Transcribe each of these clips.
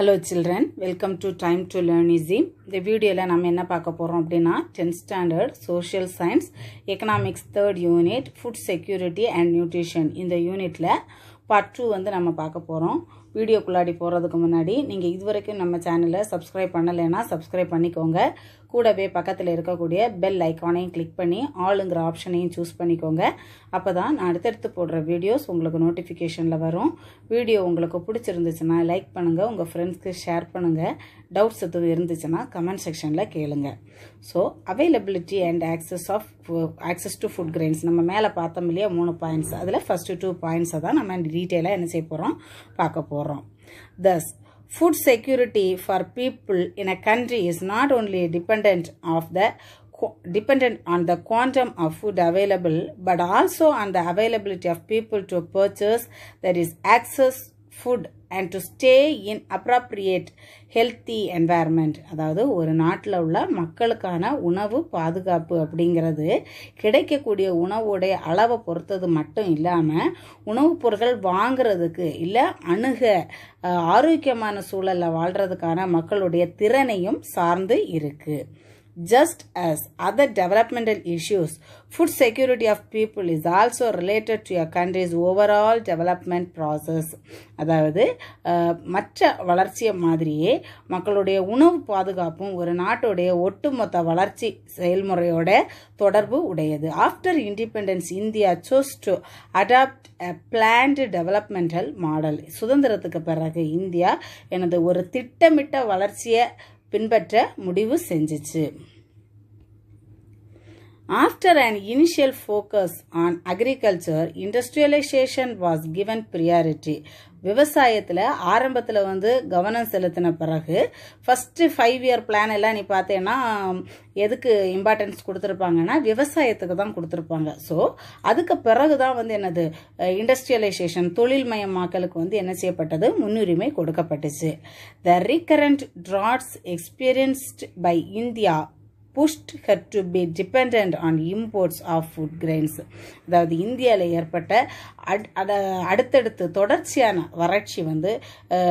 Hello children welcome to time to learn easy இந்த வீடியோவில் நம்ம என்ன பார்க்க போகிறோம் அப்படின்னா tenth standard social science economics third unit food security and nutrition இந்த யூனிட்டில் பார்ட் டூ வந்து நம்ம பார்க்க போகிறோம் வீடியோக்குள்ளாடி போகிறதுக்கு முன்னாடி நீங்கள் இது வரைக்கும் நம்ம சேனலை சப்ஸ்கிரைப் பண்ணலைன்னா சப்ஸ்கிரைப் பண்ணிக்கோங்க கூடவே பக்கத்தில் இருக்கக்கூடிய பெல் ஐக்கானையும் கிளிக் பண்ணி ஆளுங்கிற ஆப்ஷனையும் சூஸ் பண்ணிக்கோங்க அப்போ தான் நான் அடுத்தடுத்து போடுற வீடியோஸ் உங்களுக்கு நோட்டிஃபிகேஷனில் வரும் வீடியோ உங்களுக்கு பிடிச்சிருந்துச்சுன்னா லைக் பண்ணுங்கள் உங்கள் ஃப்ரெண்ட்ஸ்க்கு ஷேர் பண்ணுங்கள் டவுட்ஸ் எதுவும் இருந்துச்சுன்னா கமெண்ட் செக்ஷனில் கேளுங்க so availability and access of access to food grains நம்ம மேலே பார்த்தோம் இல்லையா மூணு பாயிண்ட்ஸ் அதில் ஃபஸ்ட்டு டூ பாயிண்ட்ஸை தான் நம்ம டீட்டெயிலாக என்ன செய்ய போகிறோம் பார்க்க போகிறோம் thus food security for people in a country is not only dependent of the dependent on the quantum of food available but also on the availability of people to purchase that is access food and to stay in appropriate healthy environment அதாவது ஒரு நாட்டில் உள்ள மக்களுக்கான உணவு பாதுகாப்பு அப்படிங்கிறது கிடைக்கக்கூடிய உணவுடைய அளவை பொறுத்தது மட்டும் இல்லாமல் உணவுப் பொருட்கள் வாங்கிறதுக்கு இல்லை அணுக ஆரோக்கியமான சூழலில் வாழ்கிறதுக்கான மக்களுடைய திறனையும் சார்ந்து இருக்குது Just as other developmental issues, food security of people is also related to a country's overall development process. அதாவது மற்ற வளர்ச்சியை மாதிரியே மக்களுடைய உணவு பாதுகாப்பும் ஒரு நாட்டுடைய ஒட்டுமொத்த வளர்ச்சி செயல்முறையோட தொடர்பு உடையது after independence India chose to adopt a planned developmental model சுதந்திரத்துக்கு பிறகு இந்தியா எனது ஒரு திட்டமிட்ட வளர்ச்சியை பின்பற்ற முடிவு செஞ்சிச்சு after an initial focus on agriculture industrialisation was given priority விவசாயத்தில் ஆரம்பத்தில் வந்து கவனம் செலுத்தின பிறகு ஃபஸ்ட்டு ஃபைவ் இயர் பிளான் எல்லாம் நீ பார்த்தேன்னா எதுக்கு இம்பார்ட்டன்ஸ் கொடுத்துருப்பாங்கன்னா விவசாயத்துக்கு தான் கொடுத்துருப்பாங்க ஸோ அதுக்கு பிறகு தான் வந்து என்னது இண்டஸ்ட்ரியலைசேஷன் தொழில்மயமாக்கலுக்கு வந்து என்ன செய்யப்பட்டது முன்னுரிமை கொடுக்கப்பட்டுச்சு the recurrent droughts experienced by India pushed her to be depend on imports of food grains அதாவது இந்தியாவில் ஏற்பட்ட அடுத்தடுத்து தொடர்ச்சியான வறட்சி வந்து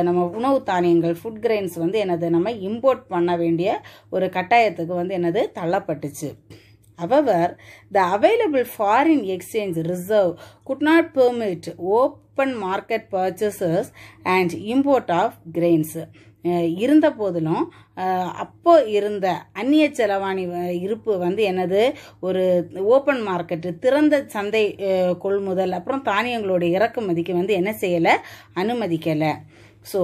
நம்ம உணவு தானியங்கள் ஃபுட் கிரெயின்ஸ் வந்து எனது நம்ம இம்போர்ட் பண்ண வேண்டிய ஒரு கட்டாயத்துக்கு வந்து எனது தள்ளப்பட்டுச்சு however the available foreign exchange reserve could not permit open market purchases and import of grains. இருந்த போதிலும் அப்போ இருந்த அந்நிய செலவாணி இருப்பு வந்து என்னது ஒரு ஓப்பன் மார்க்கெட்டு திறந்த சந்தை கொள்முதல் அப்புறம் தானியங்களுடைய இறக்குமதிக்கு வந்து என்ன செய்யலை அனுமதிக்கலை so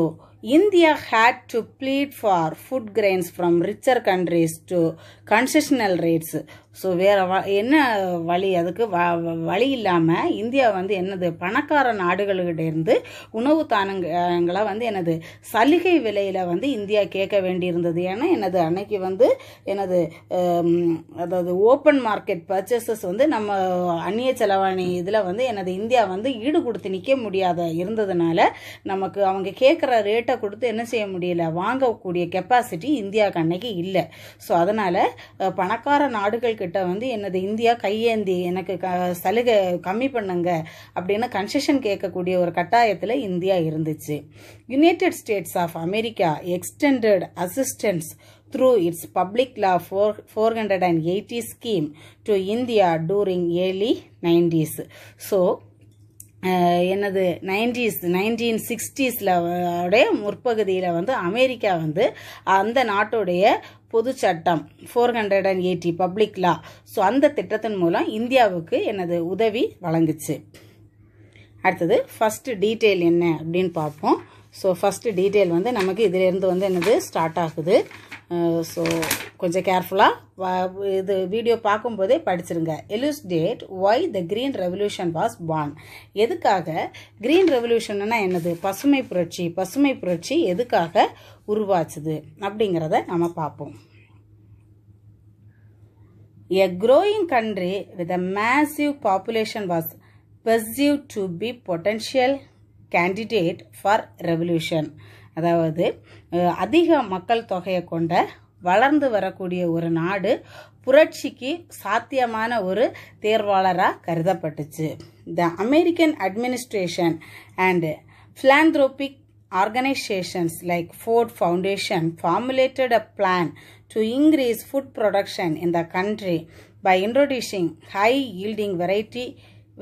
India had to plead for food grains from richer countries to concessional rates so வேறு வ என்ன வழி அதுக்கு வ வழி இல்லாமல் இந்தியா வந்து என்னது பணக்கார நாடுகளிடேருந்து உணவு தானங்களை வந்து எனது சலுகை விலையில் வந்து இந்தியா கேட்க வேண்டியிருந்தது ஏன்னா எனது அன்னைக்கு வந்து எனது அதாவது ஓப்பன் மார்க்கெட் பர்ச்சேசஸ் வந்து நம்ம அந்நிய செலவாணி இதில் வந்து எனது இந்தியா வந்து ஈடு கொடுத்து நிற்க முடியாத இருந்ததுனால நமக்கு அவங்க கேட்குற ரேட்டை கொடுத்து என்ன செய்ய முடியல வாங்கக்கூடிய கெப்பாசிட்டி இந்தியாவுக்கு அன்னைக்கு இல்லை ஸோ அதனால் பணக்கார நாடுகளுக்கு கிட்ட வந்து என்னது இந்தியா கையேந்தி எனக்கு க சலுகை கம்மி பண்ணுங்க அப்படின்னு கன்செஷன் கேட்கக்கூடிய ஒரு கட்டாயத்தில் இந்தியா இருந்துச்சு United States of America extended assistance through its public law four four hundred and eighty scheme to India during early nineties so என்னது நைன்டிஸ் நைன்டீன் சிக்ஸ்டீஸில் உடைய முற்பகுதியில் வந்து அமெரிக்கா வந்து அந்த நாட்டுடைய பொது சட்டம் four hundred and eighty public law so அந்த திட்டத்தின் மூலம் இந்தியாவுக்கு எனது உதவி வழங்குச்சு அடுத்தது ஃபஸ்ட்டு டீட்டெயில் என்ன அப்படின்னு பார்ப்போம் ஸோ ஃபஸ்ட்டு டீட்டெயில் வந்து நமக்கு இதிலேருந்து வந்து என்னது ஸ்டார்ட் ஆகுது ஸோ கொஞ்சம் கேர்ஃபுல்லாக வா இது வீடியோ பார்க்கும்போதே படிச்சிருங்க that why the green revolution was born எதுக்காக க்ரீன் ரெவல்யூஷன்னா என்னது பசுமை புரட்சி பசுமை புரட்சி எதுக்காக உருவாச்சுது அப்படிங்கிறத நம்ம பார்ப்போம் a growing country with a massive population was perceive to be potential candidate for revolution அதாவது அதிக மக்கள் தொகையை கொண்ட வளர்ந்து வரக்கூடிய ஒரு நாடு புரட்சிக்கு சாத்தியமான ஒரு தேர்வாளராக கருதப்பட்டுச்சு the American administration and philanthropic organisations like Ford Foundation formulated a plan to increase food production in the country by introducing high yielding variety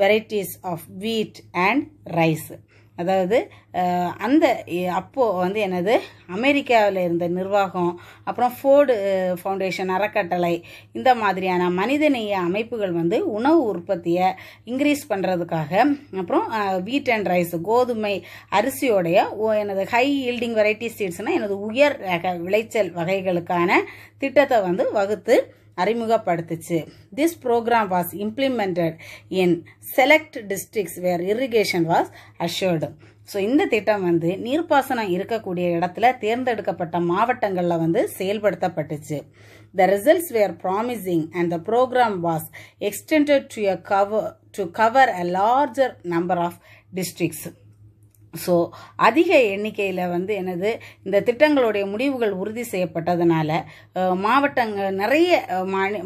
varieties of wheat and rice அதாவது அந்த அப்போது வந்து எனது அமெரிக்காவில் இருந்த நிர்வாகம் அப்புறம் ஃபோர்டு ஃபவுண்டேஷன் அறக்கட்டளை இந்த மாதிரியான மனிதநேய அமைப்புகள் வந்து உணவு உற்பத்தியை இன்க்ரீஸ் பண்ணுறதுக்காக அப்புறம் வீட் அண்ட் ரைஸ் கோதுமை அரிசியோடைய எனது ஹை ஈல்டிங் வெரைட்டி சீட்ஸ்னால் எனது உயர் ரக விளைச்சல் வகைகளுக்கான திட்டத்தை வந்து வகுத்து அறிமுகப்படுத்துச்சு this programme was implemented in select districts where irrigation was assured so இந்த திட்டம் வந்து நீர்ப்பாசனம் இருக்கக்கூடிய இடத்துல தேர்ந்தெடுக்கப்பட்ட மாவட்டங்களில் வந்து செயல்படுத்தப்பட்டுச்சு the results were promising and the programme was extended to cover to cover a larger number of districts so அதிக எண்ணிக்கையில் வந்து எனது இந்த திட்டங்களுடைய முடிவுகள் உறுதி செய்யப்பட்டதுனால மாவட்டங்கள் நிறைய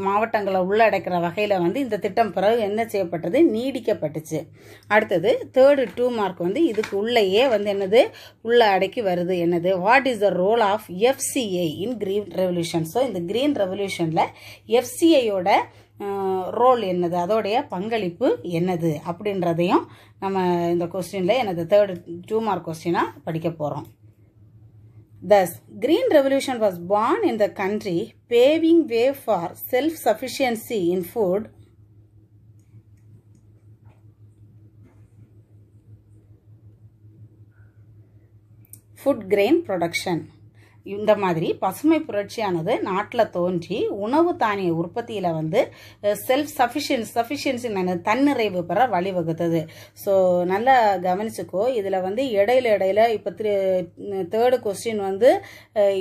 மாவட்டங்களை உள்ளடக்கிற வகையில் வந்து இந்த திட்டம் பிறகு என்ன செய்யப்பட்டது நீடிக்கப்பட்டுச்சு அடுத்தது தேர்டு டூ மார்க் வந்து இதுக்கு உள்ளேயே வந்து என்னது உள்ள அடக்கி வருது என்னது what is the role of FCI in green revolution so இந்த கிரீன் ரெவல்யூஷனில் எஃப்சிஐயோட ரோல் என்னது அதோடைய பங்களிப்பு என்னது அப்படின்றதையும் நம்ம இந்த கொஸ்டினில் எனது தேர்ட் டூ மார்க் கொஸ்டினாக படிக்க போகிறோம் thus green revolution was born in the country paving way for self sufficiency in food food grain production இந்த மாதிரி பசுமை புரட்சியானது நாட்டில் தோன்றி உணவு தானிய உற்பத்தியில் வந்து செல்ஃப் சஃபிஷியன்ஸ் சஃபிஷியன்சி தன்னிறைவு பெற வழிவகுத்தது ஸோ நல்லா கவனிச்சுக்கோ இதில் வந்து இடையில இடையில இப்போ திரு தேர்டு கொஸ்டின் வந்து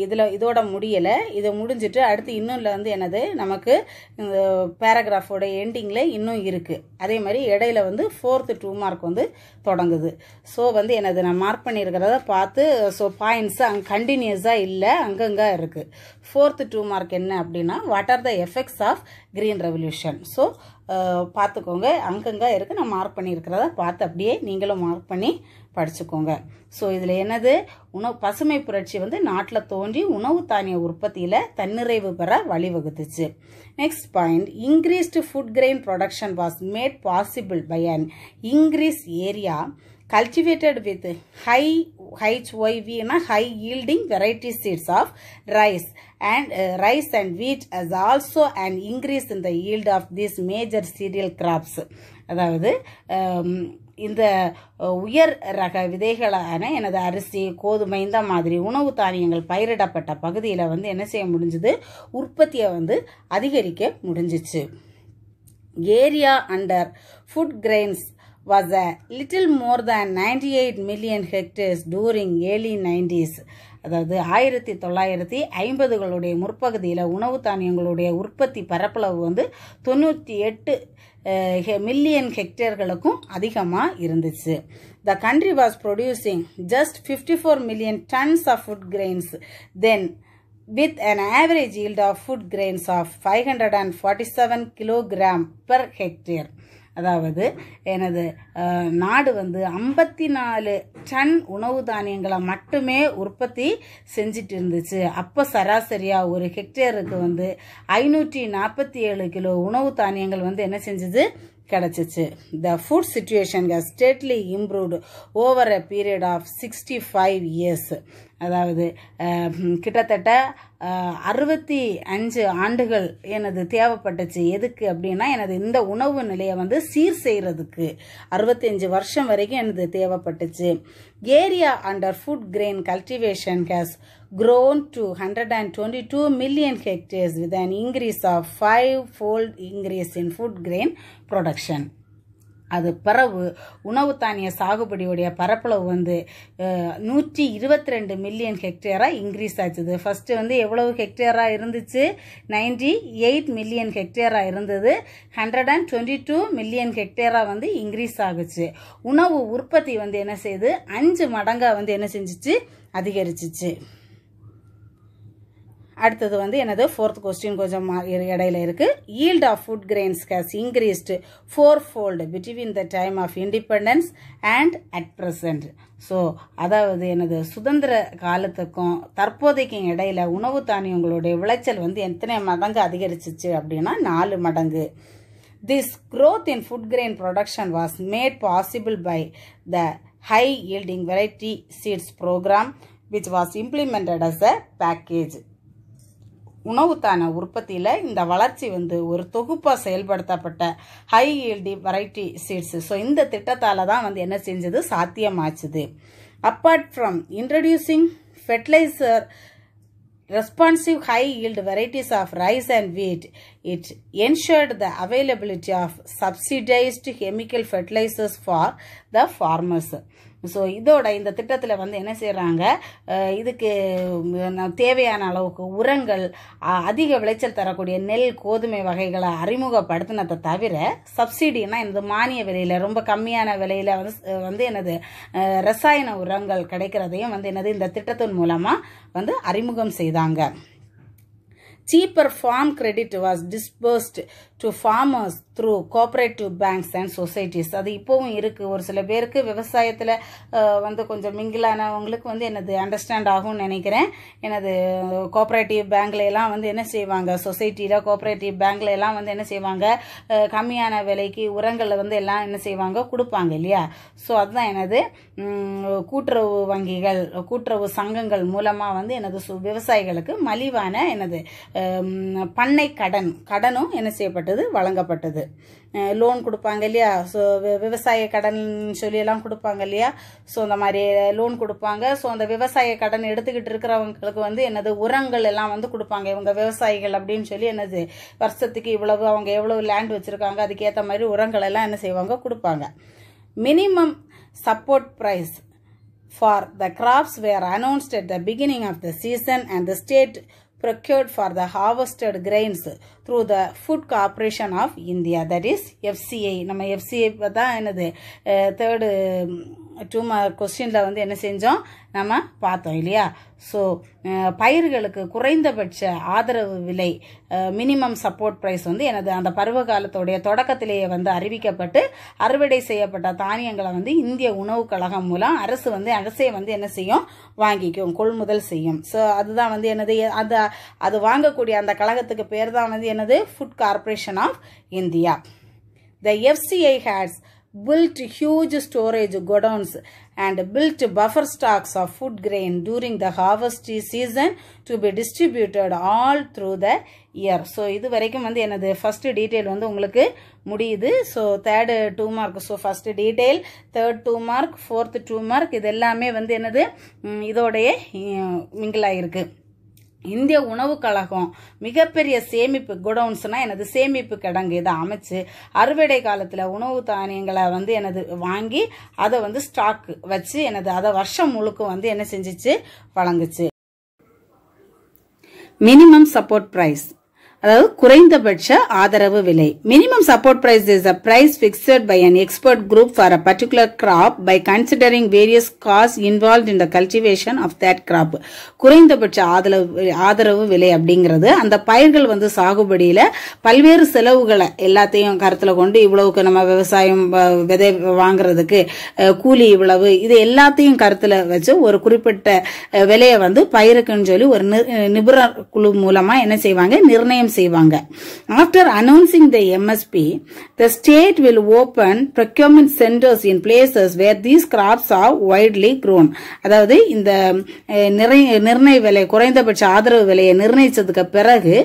இதில் இதோட முடியலை இதை முடிஞ்சிட்டு அடுத்து இன்னும் வந்து என்னது நமக்கு இந்த பேராகிராஃபோட எண்டிங்கில் இன்னும் இருக்குது அதே மாதிரி இடையில வந்து ஃபோர்த்து டூ மார்க் வந்து தொடங்குது ஸோ வந்து எனது நான் மார்க் பண்ணியிருக்கிறத பார்த்து ஸோ பாயிண்ட்ஸ் அங்கே கண்டினியூஸாக இல்லை இல்லை அங்கங்கே இருக்குது ஃபோர்த்து டூ மார்க் என்ன அப்படின்னா what are the effects of green revolution so பார்த்துக்கோங்க அங்கங்கே இருக்குது நான் மார்க் பண்ணியிருக்கிறத பார்த்து அப்படியே நீங்களும் மார்க் பண்ணி படிச்சுக்கோங்க ஸோ இதில் என்னது உணவு பசுமை புரட்சி வந்து நாட்டில் தோன்றி உணவு தானிய உற்பத்தியில் தன்னிறைவு பெற வழிவகுத்துச்சு next point increased food grain production was made possible by an increase area cultivated with high HYV high yielding variety seeds of rice and uh, rice and wheat as also an increase in the yield of these major cereal crops அதாவது இந்த உயர் ரக விதைகளான எனது அரிசி கோதுமை இந்த மாதிரி உணவு தானியங்கள் பயிரிடப்பட்ட பகுதியில் வந்து என்ன செய்ய முடிஞ்சுது உற்பத்தியை வந்து அதிகரிக்க முடிஞ்சிச்சு area under food grains was a little more than 98 million hectares during early 90s அதாவது ஆயிரத்தி தொள்ளாயிரத்தி ஐம்பதுகளுடைய முற்பகுதியில் உணவு தானியங்களுடைய உற்பத்தி பரப்பளவு வந்து தொண்ணூற்றி எட்டு மில்லியன் ஹெக்டேர்களுக்கும் அதிகமாக இருந்துச்சு the country was producing just fifty four million tonnes of food grains then with average of food grains of five hundred and forty seven kilogram per hectare அதாவது எனது நாடு வந்து ஐம்பத்தி நாலு டன் உணவு தானியங்களை மட்டுமே உற்பத்தி செஞ்சிட்டு இருந்துச்சு அப்போ சராசரியாக ஒரு ஹெக்டேருக்கு வந்து ஐநூற்றி நாற்பத்தி ஏழு கிலோ உணவு தானியங்கள் வந்து என்ன செஞ்சது கிடச்சிச்சு the food situation steadily improved over a period of sixty five years அதாவது கிட்டத்தட்ட அறுபத்தி அஞ்சு ஆண்டுகள் எனது தேவைப்பட்டுச்சு எதுக்கு அப்படின்னா எனது இந்த உணவு நிலையை வந்து சீர் செய்கிறதுக்கு அறுபத்தி அஞ்சு வருஷம் வரைக்கும் எனது தேவைப்பட்டுச்சு area under food grain cultivation has and twenty two million hectares with an increase of five fold increase in food grain production அது பரவு உணவு தானிய சாகுபடியுடைய பரப்பளவு வந்து நூற்றி இருபத்தி ரெண்டு மில்லியன் ஹெக்டேராக இன்க்ரீஸ் ஆச்சுது ஃபஸ்ட்டு வந்து எவ்வளவு ஹெக்டேராக இருந்துச்சு நைன்டி எயிட் மில்லியன் ஹெக்டேராக இருந்தது hundred and twenty two million ஹெக்டேராக வந்து இன்க்ரீஸ் ஆகுச்சு உணவு உற்பத்தி வந்து என்ன செய்யுது அஞ்சு மடங்காக வந்து என்ன செஞ்சிச்சு அதிகரிச்சிச்சு அடுத்தது வந்து எனது ஃபோர்த் கொஸ்டின் கொஞ்சம் இடையில இருக்குது yield of food grains has increased four fold between the time of independence and at present so அதாவது எனது சுதந்திர காலத்துக்கும் தற்போதைக்கும் இடையில உணவு தானியங்களுடைய விளைச்சல் வந்து எத்தனை மடங்கு அதிகரிச்சிச்சு அப்படின்னா நாலு மடங்கு this growth in food grain production was made possible by the high yielding variety seeds programme which was implemented as a package உணவுத்தான உற்பத்தியில் இந்த வளர்ச்சி வந்து ஒரு தொகுப்பாக செயல்படுத்தப்பட்ட high yield variety seeds so இந்த திட்டத்தால் தான் வந்து என்ன செஞ்சது சாத்தியமாச்சுது apart from introducing fertiliser responsive high yield varieties of rice and wheat it ensured the availability of subsidised chemical fertilisers for the farmers so இதோட இந்த திட்டத்தில் வந்து என்ன செய்கிறாங்க இதுக்கு தேவையான அளவுக்கு உரங்கள் அதிக விளைச்சல் தரக்கூடிய நெல் கோதுமை வகைகளை அறிமுகப்படுத்தினதை தவிர சப்சிடினா எனது மானிய விலையில் ரொம்ப கம்மியான விலையில் வந்து வந்து எனது ரசாயன உரங்கள் கிடைக்கிறதையும் வந்து எனது இந்த திட்டத்தின் மூலமாக வந்து அறிமுகம் செய்தாங்க cheaper farm credit was disbursed to farmers through cooperative banks and societies அது இப்போவும் இருக்குது ஒரு சில பேருக்கு விவசாயத்தில் வந்து கொஞ்சம் மிங்கிளானவங்களுக்கு வந்து எனது அண்டர்ஸ்டாண்ட் ஆகும்னு நினைக்கிறேன் எனது கோஆப்ரேட்டிவ் பேங்க்ல எல்லாம் வந்து என்ன செய்வாங்க சொசைட்டியில் கோஆப்ரேட்டிவ் பேங்க்ல எல்லாம் வந்து என்ன செய்வாங்க கம்மியான விலைக்கு உரங்களை வந்து எல்லாம் என்ன செய்வாங்க கொடுப்பாங்க இல்லையா ஸோ அதுதான் எனது கூட்டுறவு வங்கிகள் கூட்டுறவு சங்கங்கள் மூலமாக வந்து எனது விவசாயிகளுக்கு மலிவான எனது பண்ணை கடன் கடனும் என்ன செய்யப்பட்ட கொடுக்கப்பட்டது வழங்கப்பட்டது லோன் கொடுப்பாங்க இல்லையா ஸோ விவசாய கடன் சொல்லியெல்லாம் கொடுப்பாங்க இல்லையா ஸோ அந்த மாதிரி லோன் கொடுப்பாங்க ஸோ அந்த விவசாய கடன் எடுத்துக்கிட்டு இருக்கிறவங்களுக்கு வந்து என்னது உரங்கள் எல்லாம் வந்து கொடுப்பாங்க இவங்க விவசாயிகள் அப்படின்னு சொல்லி என்னது வருஷத்துக்கு இவ்வளவு அவங்க எவ்வளவு லேண்ட் வச்சுருக்காங்க அதுக்கேற்ற மாதிரி உரங்கள் எல்லாம் என்ன செய்வாங்க கொடுப்பாங்க minimum support price for the crops were announced at the beginning of the season and the state procured for the harvested grains through the Food Corporation of India that is FCI நம்ம FCI தான் என்னது third two mark கொஸ்டினில் வந்து என்ன செஞ்சோம் நம்ம பார்த்தோம் இல்லையா ஸோ பயிர்களுக்கு குறைந்தபட்ச ஆதரவு விலை மினிமம் சப்போர்ட் ப்ரைஸ் வந்து எனது அந்த பருவ காலத்துடைய தொடக்கத்திலேயே வந்து அறிவிக்கப்பட்டு அறுவடை செய்யப்பட்ட தானியங்களை வந்து இந்திய உணவு கழகம் மூலம் அரசு வந்து அரசே வந்து என்ன செய்யும் வாங்கிக்கும் கொள்முதல் செய்யும் ஸோ அதுதான் வந்து எனது அந்த அது வாங்கக்கூடிய அந்த கழகத்துக்கு பேர் தான் வந்து எனது Food Corporation of India the FCI has built huge storage godowns and built buffer stocks of food grain during the harvest season to be distributed all through the year so இது வரைக்கும் வந்து எனது ஃபஸ்ட்டு டீட்டெயில் வந்து உங்களுக்கு முடியுது so third two mark so first detail third two mark fourth two mark இது எல்லாமே வந்து எனது இதோடைய மிங்கிளாயிருக்கு இந்திய உணவு கழகம் மிகப்பெரிய சேமிப்பு குடவுன்ஸ்னால் எனது சேமிப்பு கிடங்கு இதை அமைச்சு அறுவடை காலத்தில் உணவு தானியங்களை வந்து எனது வாங்கி அதை வந்து ஸ்டாக் வச்சு எனது அதை வருஷம் முழுக்க வந்து என்ன செஞ்சிச்சு வழங்குச்சு மினிமம் சப்போர்ட் ப்ரைஸ் அதாவது குறைந்தபட்ச ஆதரவு விலை minimum support price is a price fixed by an expert group for a particular crop by considering various cost involve in the cultivation of that crop குறைந்தபட்ச ஆதரவு ஆதரவு விலை அப்படிங்கிறது அந்த பயிர்கள் வந்து சாகுபடியில் பல்வேறு செலவுகளை எல்லாத்தையும் கருத்தில் கொண்டு இவ்வளவுக்கு நம்ம விவசாயம் விதை வாங்குறதுக்கு கூலி இவ்வளவு இது எல்லாத்தையும் கருத்தில் வச்சு ஒரு குறிப்பிட்ட விலையை வந்து பயிருக்குன்னு சொல்லி ஒரு நிபுணர் குழு மூலமாக என்ன செய்வாங்க நிர்ணயம் செய்வாங்க after announcing the MSP the state will open procurement centres in places where these crops are widely grown அதாவது இந்த நிர்ணய விலை குறைந்தபட்ச ஆதரவு விலையை நிர்ணயித்ததுக்கு பிறகு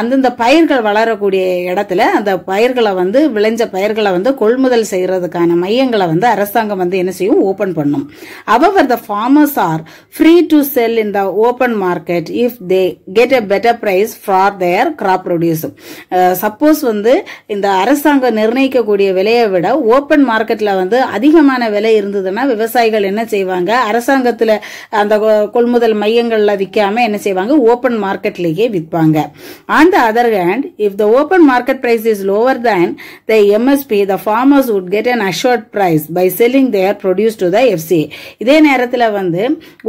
அந்தந்த பயிர்கள் வளரக்கூடிய இடத்துல அந்த பயிர்களை வந்து விளைஞ்ச பயிர்களை வந்து கொள்முதல் செய்யறதுக்கான மையங்களை வந்து அரசாங்கம் வந்து என்ன செய்யும் ஓபன் பண்ணும் however the farmers are free to sell in the open market if they get a better price for their crop ப்ரொடியூஸும் சப்போஸ் வந்து இந்த அரசாங்கம் நிர்ணயிக்கக்கூடிய விலையை விட ஓப்பன் மார்க்கெட்டில் வந்து அதிகமான விலை இருந்ததுன்னா விவசாயிகள் என்ன செய்வாங்க அரசாங்கத்தில் அந்த கொள்முதல் மையங்களில் விற்காம என்ன செய்வாங்க ஓப்பன் மார்க்கெட்லேயே விற்பாங்க on the other hand if the open market price is lower than the MSP the farmers would get an assured price by selling their produce to the FCI இதே நேரத்தில் வந்து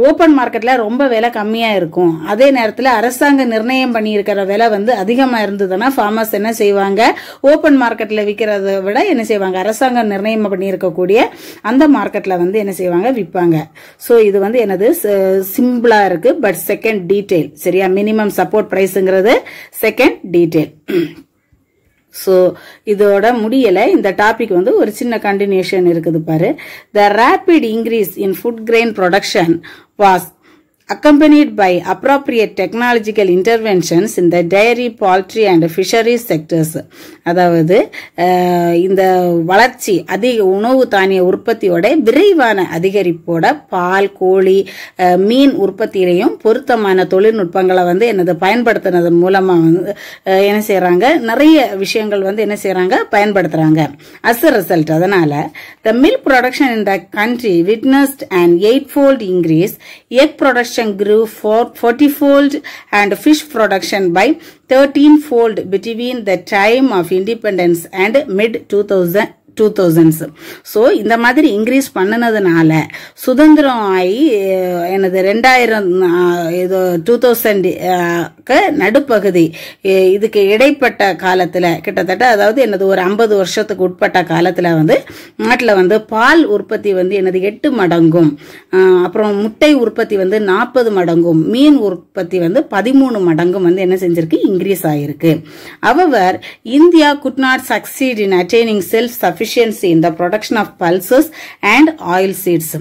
ஓப்பன் மார்க்கெட்டில் ரொம்ப விலை கம்மியாக இருக்கும் அதே நேரத்தில் அரசாங்கம் நிர்ணயம் பண்ணியிருக்கிற விலை வந்து அதிக அதிகமாக இருந்ததுன்னா ஃபார்மர்ஸ் என்ன செய்வாங்க ஓப்பன் மார்க்கெட்டில் விற்கிறத விட என்ன செய்வாங்க அரசாங்கம் நிர்ணயம் பண்ணியிருக்கக்கூடிய அந்த மார்க்கெட்டில் வந்து என்ன செய்வாங்க விற்பாங்க ஸோ இது வந்து எனது சிம்பிளாக இருக்குது பட் செகண்ட் டீட்டெயில் சரியா மினிமம் சப்போர்ட் ப்ரைஸுங்கிறது செகண்ட் டீட்டெயில் ஸோ இதோட முடியலை இந்த டாபிக் வந்து ஒரு சின்ன கண்டினியூஷன் இருக்குது பாரு the rapid increase in food grain production was accompanied by appropriate technological interventions in the dairy, poultry and fisheries sectors. அதாவது இந்த வளர்ச்சி அதிக உணவு தானிய உற்பத்தியோட விரைவான அதிகரிப்போட பால் கோழி மீன் உற்பத்தியிலையும் பொருத்தமான தொழில்நுட்பங்களை வந்து என்னது பயன்படுத்தினதன் மூலமா வந்து என்ன செய்யறாங்க நிறைய விஷயங்கள் வந்து என்ன செய்யறாங்க பயன்படுத்துறாங்க அஸ் ரிசல்ட் அதனால the milk production in the country witnessed and eightfold increase egg production production grew for 40-fold and fish production by 13-fold between the time of independence and mid-2000 two thousands so இந்த மாதிரி increase பண்ணினதுனால சுதந்திரம் ஆகி எனது ரெண்டாயிரம் இது two thousand நடுப்பகுதி இதுக்கு இடைப்பட்ட காலத்தில் கிட்டத்தட்ட அதாவது எனது ஒரு ஐம்பது வருஷத்துக்கு உட்பட்ட காலத்தில் வந்து நாட்டில் வந்து பால் உற்பத்தி வந்து எனது எட்டு மடங்கும் அப்புறம் முட்டை உற்பத்தி வந்து நாற்பது மடங்கும் மீன் உற்பத்தி வந்து பதிமூணு மடங்கும் வந்து என்ன செஞ்சிருக்கு இன்க்ரீஸ் ஆகிருக்கு our India could not succeed in attaining self sufficient efficiency in the production of pulses and oil seeds.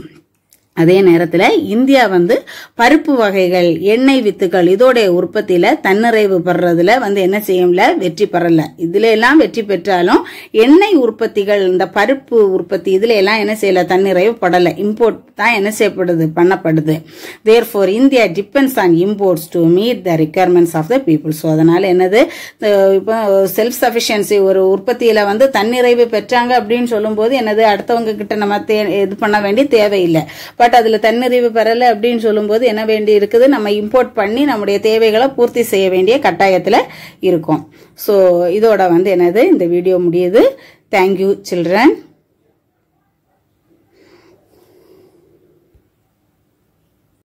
அதே நேரத்தில் இந்தியா வந்து பருப்பு வகைகள் எண்ணெய் வித்துக்கள் இதோடைய உற்பத்தியில தன்னிறைவு பெறதுல வந்து என்ன செய்யும்ல வெற்றி பெறல இதுல எல்லாம் வெற்றி பெற்றாலும் எண்ணெய் உற்பத்திகள் இந்த பருப்பு உற்பத்தி இதுல எல்லாம் என்ன செய்யல தன்னிறைவு படலை இம்போர்ட் தான் என்ன செய்யப்படுது பண்ணப்படுது therefore India depends on imports to meet the requirements of the people so அதனால என்னது இப்போ செல்ஃப் சஃபிஷியன்சி ஒரு உற்பத்தியில வந்து தன்னிறைவு பெற்றாங்க அப்படின்னு சொல்லும்போது என்னது அடுத்தவங்க கிட்ட நம்ம இது பண்ண வேண்டிய தேவையில்லை பட் அதில் தன்னிறைவு பெறலை அப்படின்னு சொல்லும்போது என்ன வேண்டி இருக்குது நம்ம இம்போர்ட் பண்ணி நம்முடைய தேவைகளை பூர்த்தி செய்ய வேண்டிய கட்டாயத்தில் இருக்கும் ஸோ இதோட வந்து என்னது இந்த வீடியோ முடியுது தேங்க்யூ சில்ட்ரன்